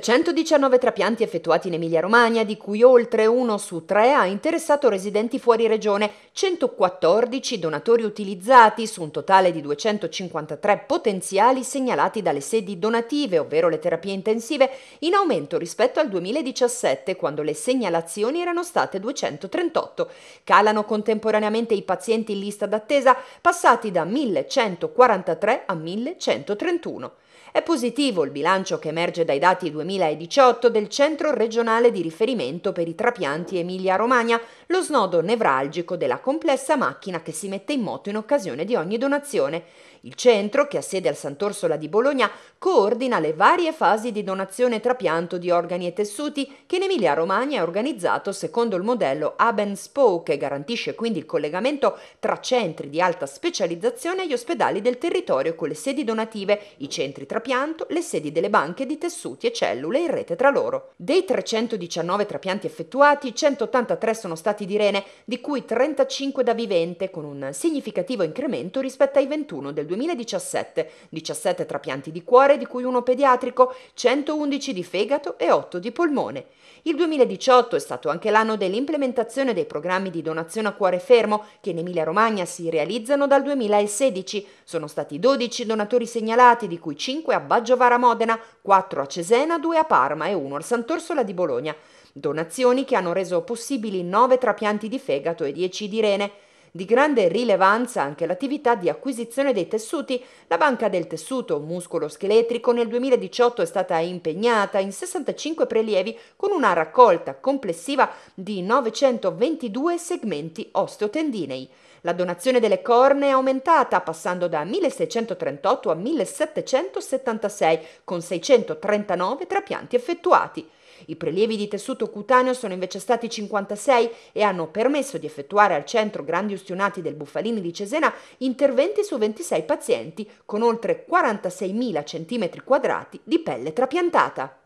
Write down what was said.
319 trapianti effettuati in Emilia-Romagna, di cui oltre uno su tre ha interessato residenti fuori regione, 114 donatori utilizzati su un totale di 253 potenziali segnalati dalle sedi donative, ovvero le terapie intensive, in aumento rispetto al 2017, quando le segnalazioni erano state 238. Calano contemporaneamente i pazienti in lista d'attesa, passati da 1143 a 1131. È positivo il bilancio che emerge dai dati 2018 del centro regionale di riferimento per i trapianti Emilia-Romagna, lo snodo nevralgico della complessa macchina che si mette in moto in occasione di ogni donazione. Il centro, che ha sede al Sant'Orsola di Bologna, coordina le varie fasi di donazione e trapianto di organi e tessuti che in Emilia-Romagna è organizzato secondo il modello Abenspo, che garantisce quindi il collegamento tra centri di alta specializzazione e gli ospedali del territorio con le sedi donative, i centri metri tra le sedi delle banche di tessuti e cellule in rete tra loro. Dei 319 trapianti effettuati, 183 sono stati di rene, di cui 35 da vivente, con un significativo incremento rispetto ai 21 del 2017, 17 trapianti di cuore, di cui uno pediatrico, 111 di fegato e 8 di polmone. Il 2018 è stato anche l'anno dell'implementazione dei programmi di donazione a cuore fermo che in Emilia Romagna si realizzano dal 2016. Sono stati 12 donatori segnalati, di cui 5 5 a Baggiovara Modena, 4 a Cesena, 2 a Parma e 1 al Sant'Orsola di Bologna. Donazioni che hanno reso possibili 9 trapianti di fegato e 10 di rene. Di grande rilevanza anche l'attività di acquisizione dei tessuti. La banca del tessuto muscolo scheletrico nel 2018 è stata impegnata in 65 prelievi con una raccolta complessiva di 922 segmenti osteotendinei. La donazione delle corne è aumentata passando da 1638 a 1776 con 639 trapianti effettuati. I prelievi di tessuto cutaneo sono invece stati 56 e hanno permesso di effettuare al centro Grandi Ustionati del Buffalini di Cesena interventi su 26 pazienti con oltre 46.000 cm2 di pelle trapiantata.